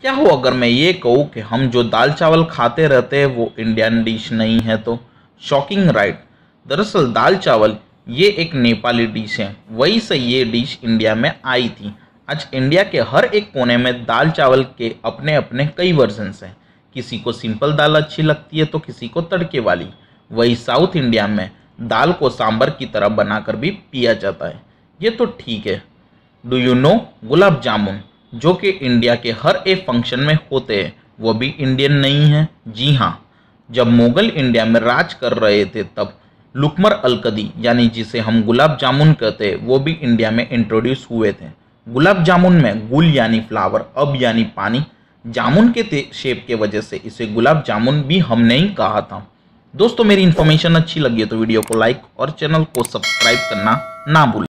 क्या हो अगर मैं ये कहूँ कि हम जो दाल चावल खाते रहते हैं वो इंडियन डिश नहीं है तो शॉकिंग राइट दरअसल दाल चावल ये एक नेपाली डिश है वही से ये डिश इंडिया में आई थी आज इंडिया के हर एक कोने में दाल चावल के अपने अपने कई वर्जन्स हैं किसी को सिंपल दाल अच्छी लगती है तो किसी को तड़के वाली वही साउथ इंडिया में दाल को सांभर की तरह बनाकर भी पिया जाता है ये तो ठीक है do you know gulab jamun जो कि इंडिया के हर एक फंक्शन में होते हैं वो भी इंडियन नहीं हैं जी हाँ जब मुग़ल इंडिया में राज कर रहे थे तब लुकमर अलकदी यानी जिसे हम गुलाब जामुन कहते हैं वो भी इंडिया में इंट्रोड्यूस हुए थे गुलाब जामुन में गुल यानी फ्लावर अब यानी पानी जामुन के शेप के वजह से इसे गुलाब जामुन भी हमने ही कहा था दोस्तों मेरी इन्फॉर्मेशन अच्छी लगी है तो वीडियो को लाइक और चैनल को सब्सक्राइब करना ना भूलें